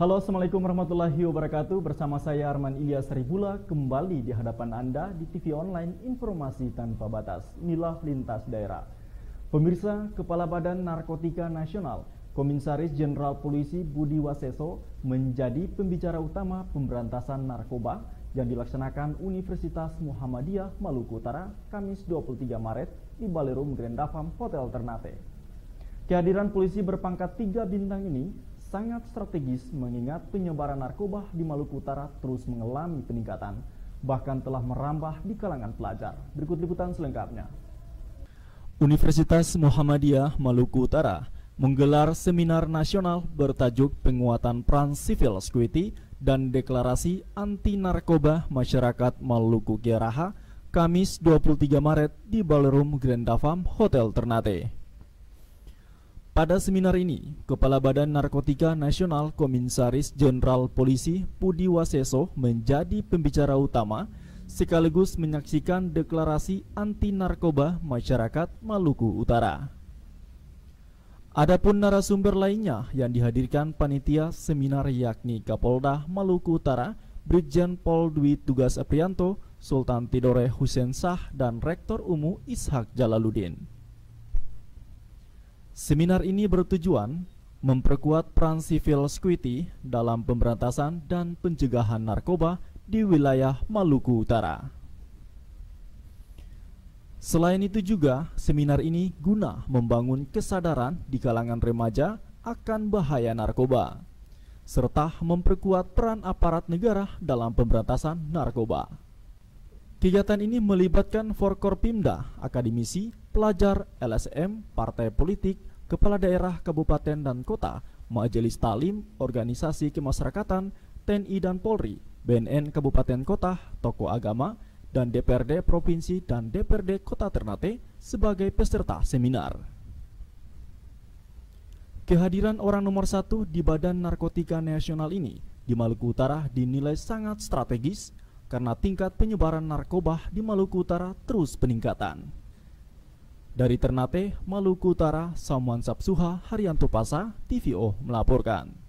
Halo Assalamualaikum warahmatullahi wabarakatuh Bersama saya Arman Ilyas Ribula Kembali di hadapan Anda di TV online Informasi Tanpa Batas Nilah Lintas Daerah Pemirsa Kepala Badan Narkotika Nasional Komisaris Jenderal Polisi Budi Waseso menjadi pembicara utama pemberantasan narkoba yang dilaksanakan Universitas Muhammadiyah Maluku Utara Kamis 23 Maret di Balerum Grand Hotel Ternate. Kehadiran polisi berpangkat tiga bintang ini sangat strategis mengingat penyebaran narkoba di Maluku Utara terus mengalami peningkatan, bahkan telah merambah di kalangan pelajar. Berikut liputan selengkapnya. Universitas Muhammadiyah Maluku Utara menggelar seminar nasional bertajuk penguatan peran civil security dan deklarasi anti narkoba masyarakat Maluku Kiaraha Kamis 23 Maret di Ballroom Grand Davam Hotel Ternate. Pada seminar ini, Kepala Badan Narkotika Nasional Komisaris Jenderal Polisi Pudi Waseso menjadi pembicara utama sekaligus menyaksikan deklarasi anti-narkoba masyarakat Maluku Utara. Adapun narasumber lainnya yang dihadirkan panitia seminar yakni Kapolda Maluku Utara, Brigjen Pol Dwi Tugas Aprianto, Sultan Tidore Husen Sah, dan Rektor Umu Ishak Jalaluddin. Seminar ini bertujuan memperkuat peran civil security dalam pemberantasan dan pencegahan narkoba di wilayah Maluku Utara. Selain itu juga, seminar ini guna membangun kesadaran di kalangan remaja akan bahaya narkoba, serta memperkuat peran aparat negara dalam pemberantasan narkoba. Kegiatan ini melibatkan Forkor Forkorpimda, akademisi, pelajar, LSM, partai politik, kepala daerah, kabupaten dan kota, majelis talim, organisasi kemasyarakatan, TNI dan Polri, BNN kabupaten kota, toko agama, dan DPRD provinsi dan DPRD kota Ternate sebagai peserta seminar. Kehadiran orang nomor satu di Badan Narkotika Nasional ini di Maluku Utara dinilai sangat strategis karena tingkat penyebaran narkoba di Maluku Utara terus peningkatan. Dari Ternate, Maluku Utara, Samuan Sapsuha, Haryanto Pasa, TVO melaporkan.